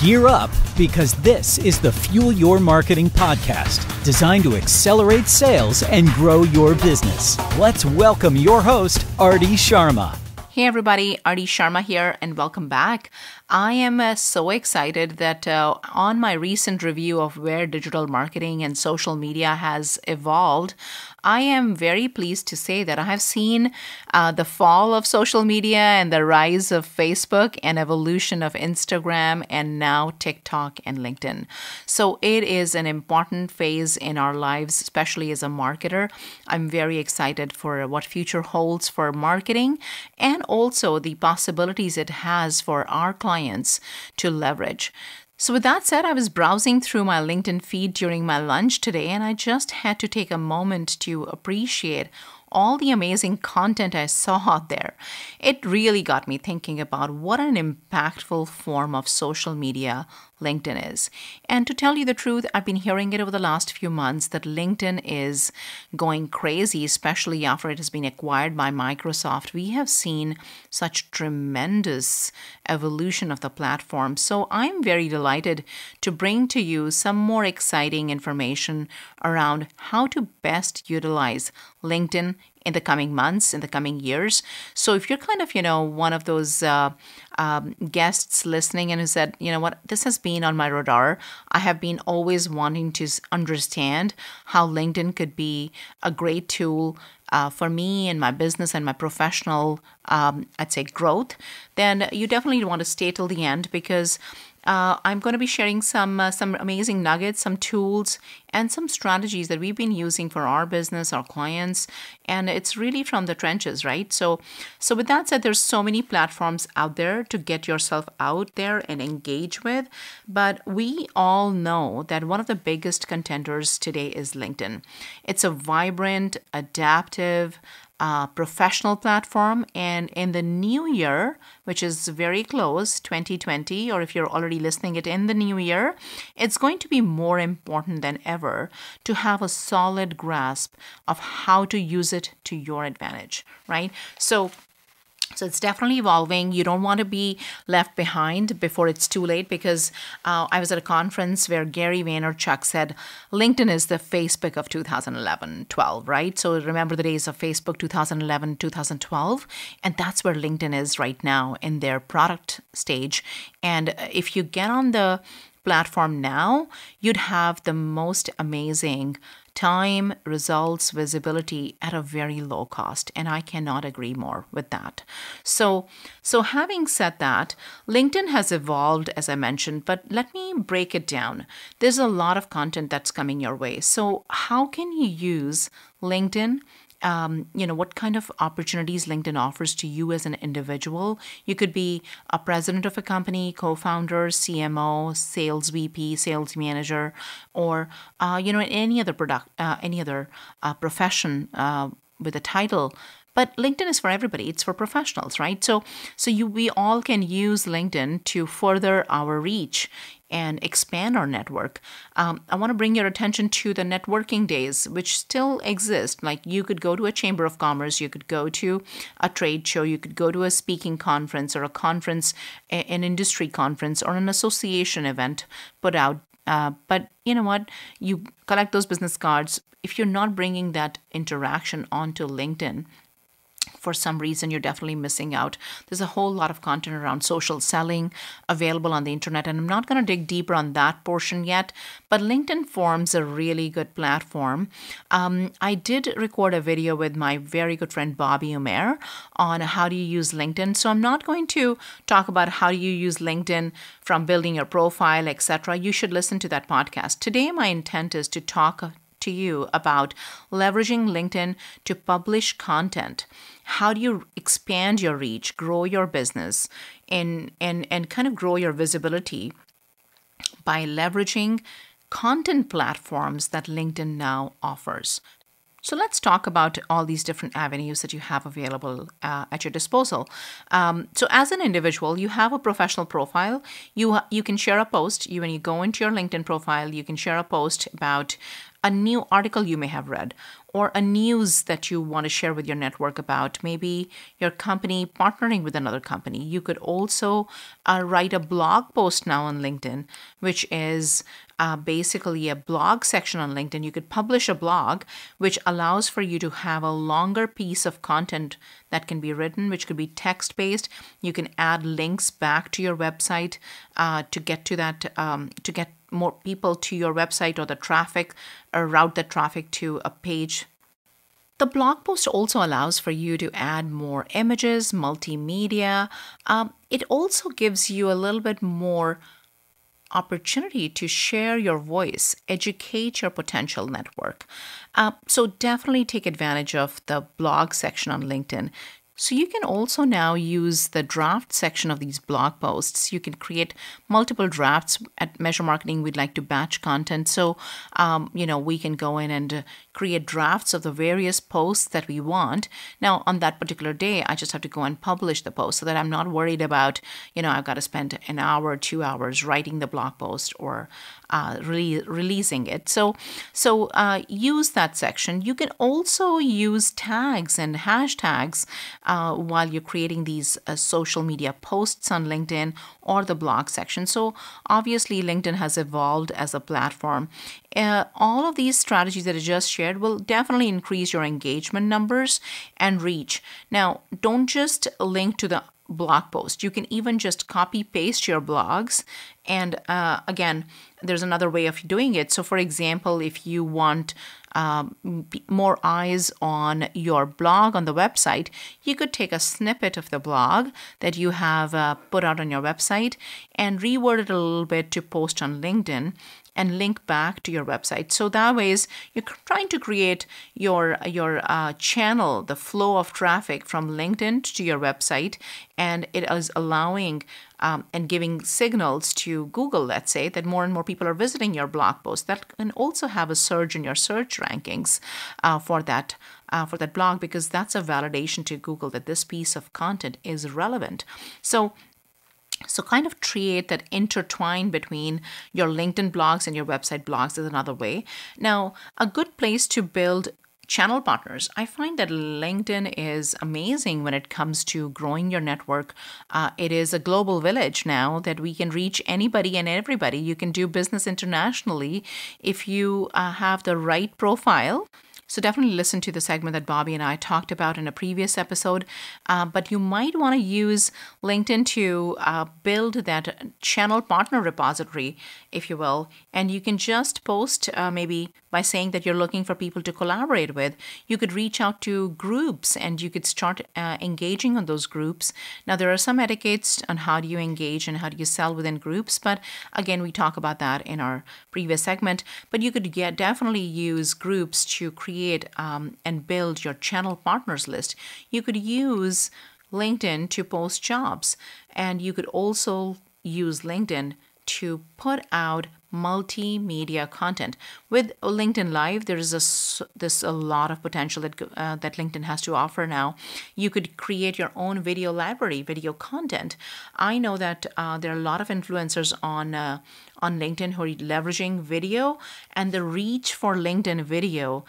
Gear up because this is the Fuel Your Marketing podcast designed to accelerate sales and grow your business. Let's welcome your host, Artie Sharma. Hey, everybody, Artie Sharma here, and welcome back. I am uh, so excited that uh, on my recent review of where digital marketing and social media has evolved, I am very pleased to say that I have seen uh, the fall of social media and the rise of Facebook and evolution of Instagram and now TikTok and LinkedIn. So it is an important phase in our lives, especially as a marketer. I'm very excited for what future holds for marketing and also the possibilities it has for our clients clients to leverage. So, with that said, I was browsing through my LinkedIn feed during my lunch today, and I just had to take a moment to appreciate all the amazing content I saw out there. It really got me thinking about what an impactful form of social media LinkedIn is. And to tell you the truth, I've been hearing it over the last few months that LinkedIn is going crazy, especially after it has been acquired by Microsoft. We have seen such tremendous evolution of the platform. So I'm very delighted to bring to you some more exciting information around how to best utilize LinkedIn in the coming months, in the coming years. So if you're kind of, you know, one of those uh, um, guests listening and who said, you know what, this has been on my radar. I have been always wanting to understand how LinkedIn could be a great tool uh, for me and my business and my professional, um, I'd say, growth. Then you definitely want to stay till the end because uh, I'm going to be sharing some uh, some amazing nuggets, some tools, and some strategies that we've been using for our business, our clients, and it's really from the trenches, right? So, so with that said, there's so many platforms out there to get yourself out there and engage with, but we all know that one of the biggest contenders today is LinkedIn. It's a vibrant, adaptive, uh, professional platform. And in the new year, which is very close, 2020, or if you're already listening it in the new year, it's going to be more important than ever to have a solid grasp of how to use it to your advantage, right? So so it's definitely evolving. You don't want to be left behind before it's too late because uh, I was at a conference where Gary Vaynerchuk said LinkedIn is the Facebook of 2011 12, right? So remember the days of Facebook 2011 2012. And that's where LinkedIn is right now in their product stage. And if you get on the platform now, you'd have the most amazing time results visibility at a very low cost and i cannot agree more with that so so having said that linkedin has evolved as i mentioned but let me break it down there's a lot of content that's coming your way so how can you use linkedin um, you know what kind of opportunities linkedin offers to you as an individual you could be a president of a company co-founder cmo sales vp sales manager or uh, you know any other product uh, any other uh, profession uh, with a title but linkedin is for everybody it's for professionals right so so you we all can use linkedin to further our reach and expand our network. Um, I want to bring your attention to the networking days, which still exist. Like you could go to a chamber of commerce, you could go to a trade show, you could go to a speaking conference or a conference, an industry conference, or an association event put out. Uh, but you know what? You collect those business cards. If you're not bringing that interaction onto LinkedIn, for some reason you're definitely missing out. There's a whole lot of content around social selling available on the internet, and I'm not going to dig deeper on that portion yet, but LinkedIn Forms a really good platform. Um, I did record a video with my very good friend Bobby Umair on how do you use LinkedIn. So I'm not going to talk about how do you use LinkedIn from building your profile, etc. You should listen to that podcast. Today, my intent is to talk to you about leveraging LinkedIn to publish content. How do you expand your reach, grow your business, and and and kind of grow your visibility by leveraging content platforms that LinkedIn now offers. So let's talk about all these different avenues that you have available uh, at your disposal. Um, so as an individual, you have a professional profile. You you can share a post. You when you go into your LinkedIn profile, you can share a post about a new article you may have read or a news that you want to share with your network about, maybe your company partnering with another company. You could also uh, write a blog post now on LinkedIn, which is uh, basically a blog section on LinkedIn. You could publish a blog, which allows for you to have a longer piece of content that can be written, which could be text based. You can add links back to your website uh, to get to that, um, to get more people to your website or the traffic or uh, route the traffic to a page the blog post also allows for you to add more images, multimedia. Um, it also gives you a little bit more opportunity to share your voice, educate your potential network. Uh, so definitely take advantage of the blog section on LinkedIn so you can also now use the draft section of these blog posts. You can create multiple drafts. At Measure Marketing, we'd like to batch content. So, um, you know, we can go in and create drafts of the various posts that we want. Now, on that particular day, I just have to go and publish the post so that I'm not worried about, you know, I've got to spend an hour, two hours writing the blog post or uh, re releasing it. So, so uh, use that section. You can also use tags and hashtags uh, while you're creating these uh, social media posts on LinkedIn or the blog section. So, obviously, LinkedIn has evolved as a platform. Uh, all of these strategies that I just shared will definitely increase your engagement numbers and reach. Now, don't just link to the blog post. You can even just copy paste your blogs. And uh, again, there's another way of doing it. So, for example, if you want um, more eyes on your blog on the website, you could take a snippet of the blog that you have uh, put out on your website and reword it a little bit to post on LinkedIn and link back to your website. So that way is you're trying to create your your uh, channel, the flow of traffic from LinkedIn to your website, and it is allowing um, and giving signals to Google, let's say, that more and more people are visiting your blog post. That can also have a surge in your search rankings uh, for that. Uh, for that blog because that's a validation to Google that this piece of content is relevant. So so, kind of create that intertwine between your LinkedIn blogs and your website blogs is another way. Now, a good place to build channel partners. I find that LinkedIn is amazing when it comes to growing your network. Uh, it is a global village now that we can reach anybody and everybody. You can do business internationally if you uh, have the right profile so definitely listen to the segment that Bobby and I talked about in a previous episode. Uh, but you might want to use LinkedIn to uh, build that channel partner repository, if you will, and you can just post uh, maybe by saying that you're looking for people to collaborate with. You could reach out to groups and you could start uh, engaging on those groups. Now, there are some etiquettes on how do you engage and how do you sell within groups, but again, we talk about that in our previous segment. But you could get, definitely use groups to create um, and build your channel partners list. You could use LinkedIn to post jobs, and you could also use LinkedIn to put out multimedia content. With LinkedIn Live, there is a there's a lot of potential that uh, that LinkedIn has to offer now. You could create your own video library, video content. I know that uh, there are a lot of influencers on uh, on LinkedIn who are leveraging video, and the reach for LinkedIn video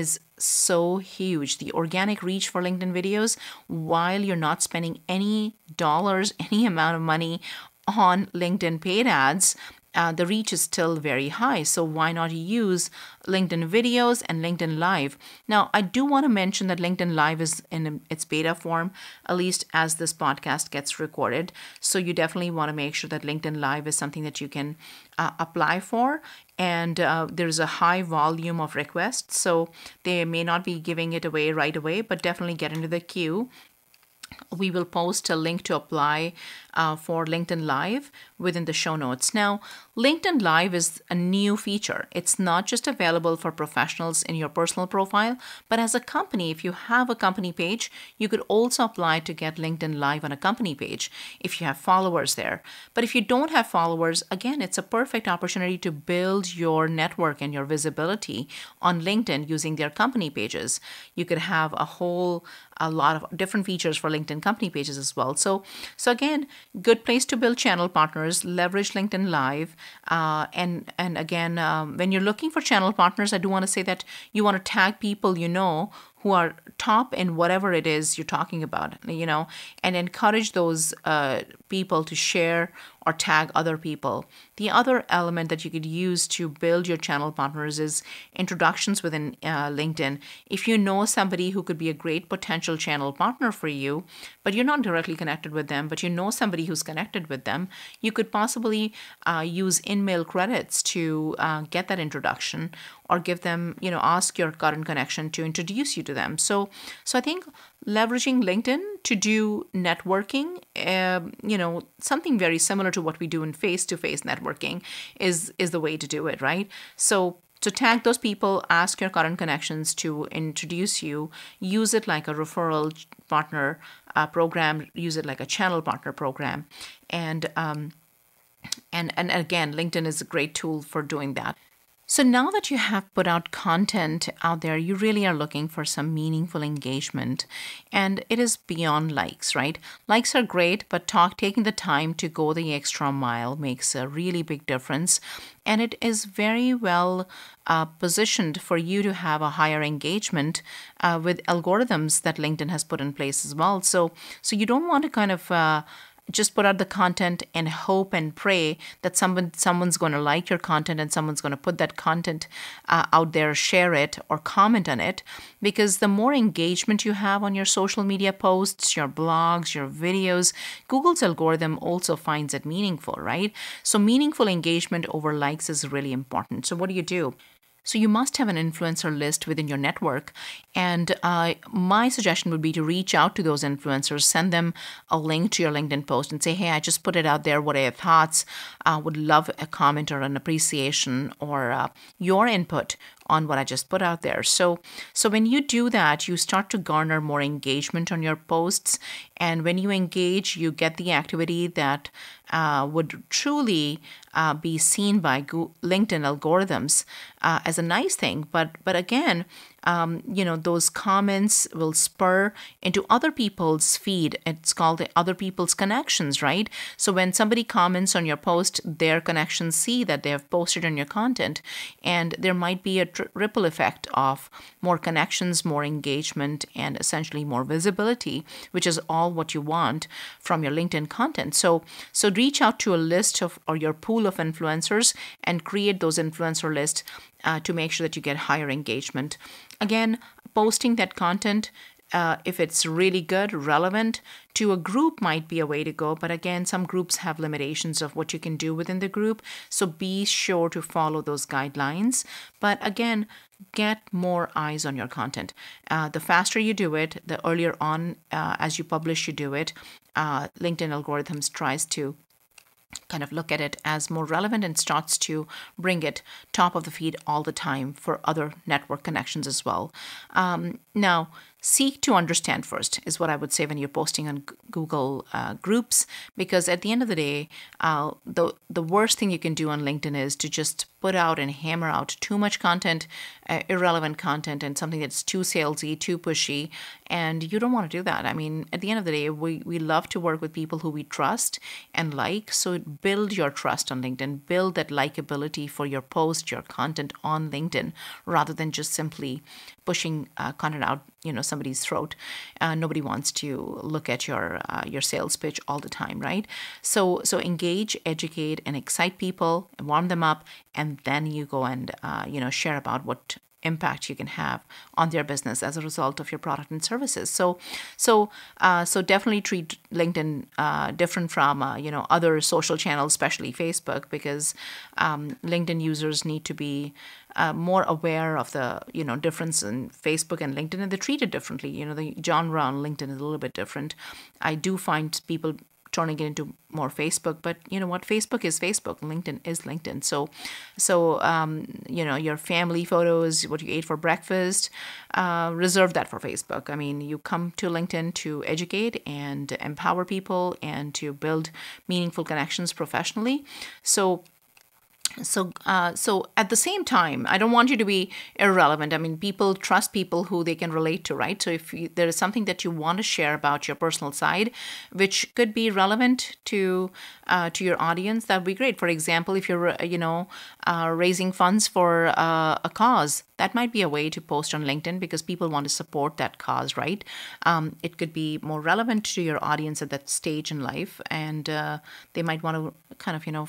is so huge. The organic reach for LinkedIn videos, while you're not spending any dollars, any amount of money on LinkedIn paid ads, uh, the reach is still very high. So why not use LinkedIn videos and LinkedIn Live? Now, I do want to mention that LinkedIn Live is in its beta form, at least as this podcast gets recorded. So you definitely want to make sure that LinkedIn Live is something that you can uh, apply for. And uh, there's a high volume of requests. So they may not be giving it away right away, but definitely get into the queue we will post a link to apply uh, for LinkedIn Live within the show notes. Now, LinkedIn Live is a new feature. It's not just available for professionals in your personal profile, but as a company, if you have a company page, you could also apply to get LinkedIn Live on a company page if you have followers there. But if you don't have followers, again, it's a perfect opportunity to build your network and your visibility on LinkedIn using their company pages. You could have a whole a lot of different features for LinkedIn company pages as well. So, so again, good place to build channel partners partners, leverage LinkedIn Live. Uh, and and again, um, when you're looking for channel partners, I do want to say that you want to tag people you know who are top in whatever it is you're talking about, you know, and encourage those uh, people to share or tag other people. The other element that you could use to build your channel partners is introductions within uh, LinkedIn. If you know somebody who could be a great potential channel partner for you, but you're not directly connected with them, but you know somebody who's connected with them, you could possibly uh, use in mail credits to uh, get that introduction or give them, you know, ask your current connection to introduce you to them. So, so I think leveraging LinkedIn to do networking, uh, you know, something very similar to what we do in face-to-face networking is is the way to do it, right? So to tag those people, ask your current connections to introduce you, use it like a referral partner uh, program, use it like a channel partner program, and um, and and again, LinkedIn is a great tool for doing that. So now that you have put out content out there, you really are looking for some meaningful engagement. And it is beyond likes, right? Likes are great, but talk, taking the time to go the extra mile makes a really big difference. And it is very well uh, positioned for you to have a higher engagement uh, with algorithms that LinkedIn has put in place as well. So, so you don't want to kind of uh, just put out the content and hope and pray that someone someone's going to like your content and someone's going to put that content uh, out there share it or comment on it because the more engagement you have on your social media posts your blogs your videos google's algorithm also finds it meaningful right so meaningful engagement over likes is really important so what do you do so you must have an influencer list within your network. And uh, my suggestion would be to reach out to those influencers, send them a link to your LinkedIn post, and say, hey, I just put it out there. What are your thoughts? I uh, would love a comment or an appreciation or uh, your input on what I just put out there. So, so when you do that, you start to garner more engagement on your posts. And when you engage, you get the activity that uh, would truly uh, be seen by LinkedIn algorithms uh, as a nice thing. But but again, um, you know those comments will spur into other people's feed. It's called other people's connections, right? So when somebody comments on your post, their connections see that they have posted on your content, and there might be a tri- ripple effect of more connections, more engagement, and essentially more visibility, which is all what you want from your LinkedIn content. So, so reach out to a list of or your pool of influencers and create those influencer lists uh, to make sure that you get higher engagement. Again, posting that content uh, if it's really good, relevant to a group might be a way to go. But again, some groups have limitations of what you can do within the group. So be sure to follow those guidelines. But again, get more eyes on your content. Uh, the faster you do it, the earlier on uh, as you publish, you do it. Uh, LinkedIn algorithms tries to kind of look at it as more relevant and starts to bring it top of the feed all the time for other network connections as well. Um, now, seek to understand first is what I would say when you're posting on Google uh, groups, because at the end of the day, uh, the the worst thing you can do on LinkedIn is to just put out and hammer out too much content, uh, irrelevant content, and something that's too salesy, too pushy, and you don't want to do that. I mean, at the end of the day, we we love to work with people who we trust and like, so build your trust on LinkedIn, build that likability for your post, your content on LinkedIn, rather than just simply pushing uh, content out you know somebody's throat uh, nobody wants to look at your uh, your sales pitch all the time right so so engage educate and excite people warm them up and then you go and uh, you know share about what impact you can have on their business as a result of your product and services. So, so, uh, so definitely treat LinkedIn uh, different from uh, you know other social channels, especially Facebook, because um, LinkedIn users need to be uh, more aware of the you know difference in Facebook and LinkedIn, and they're treated differently. You know, the genre on LinkedIn is a little bit different. I do find people trying to get into more Facebook. But you know what? Facebook is Facebook. LinkedIn is LinkedIn. So, so um, you know your family photos, what you ate for breakfast, uh, reserve that for Facebook. I mean, you come to LinkedIn to educate and empower people and to build meaningful connections professionally. So so uh, so at the same time i don't want you to be irrelevant i mean people trust people who they can relate to right so if you, there is something that you want to share about your personal side which could be relevant to uh, to your audience that would be great for example if you're uh, you know uh, raising funds for uh, a cause that might be a way to post on linkedin because people want to support that cause right um, it could be more relevant to your audience at that stage in life and uh, they might want to kind of you know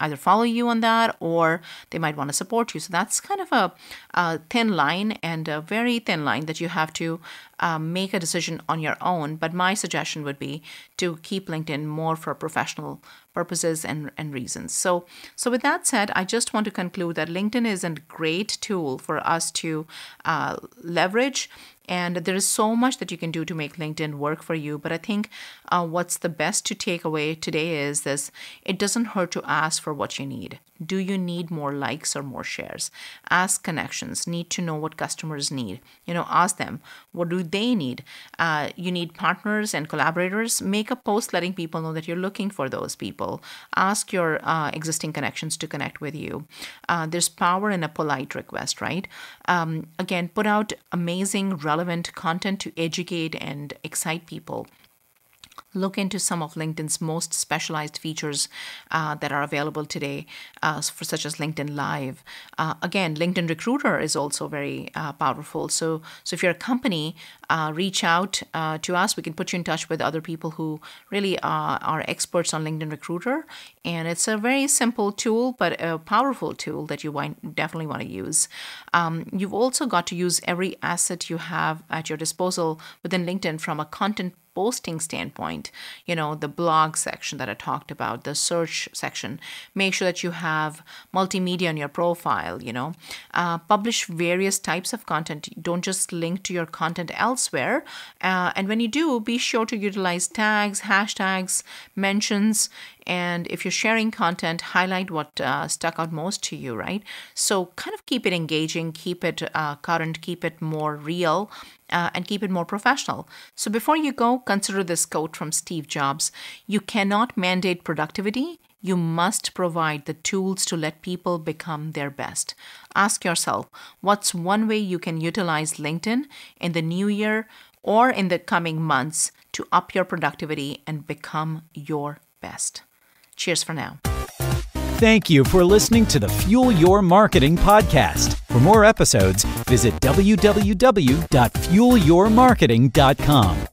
either follow you on that that or they might want to support you. So that's kind of a, a thin line and a very thin line that you have to um, make a decision on your own. But my suggestion would be to keep LinkedIn more for professional purposes and, and reasons. So, so with that said, I just want to conclude that LinkedIn is a great tool for us to uh, leverage. And there is so much that you can do to make LinkedIn work for you. But I think uh, what's the best to take away today is this it doesn't hurt to ask for what you need. Do you need more likes or more shares? Ask connections. Need to know what customers need. You know, ask them what do they need. Uh, you need partners and collaborators. Make a post letting people know that you're looking for those people people. Ask your uh, existing connections to connect with you. Uh, there's power in a polite request, right? Um, again, put out amazing, relevant content to educate and excite people look into some of LinkedIn's most specialized features uh, that are available today, uh, for such as LinkedIn Live. Uh, again, LinkedIn Recruiter is also very uh, powerful. So, so if you're a company, uh, reach out uh, to us. We can put you in touch with other people who really are, are experts on LinkedIn Recruiter. And it's a very simple tool, but a powerful tool that you definitely want to use. Um, you've also got to use every asset you have at your disposal within LinkedIn from a content posting standpoint, you know, the blog section that I talked about, the search section, make sure that you have multimedia on your profile, you know, uh, publish various types of content. Don't just link to your content elsewhere. Uh, and when you do, be sure to utilize tags, hashtags, mentions, and if you're sharing content, highlight what uh, stuck out most to you, right? So kind of keep it engaging, keep it uh, current, keep it more real, uh, and keep it more professional. So before you go, consider this quote from Steve Jobs You cannot mandate productivity. You must provide the tools to let people become their best. Ask yourself what's one way you can utilize LinkedIn in the new year or in the coming months to up your productivity and become your best. Cheers for now. Thank you for listening to the Fuel Your Marketing podcast. For more episodes, visit www.fuelyourmarketing.com.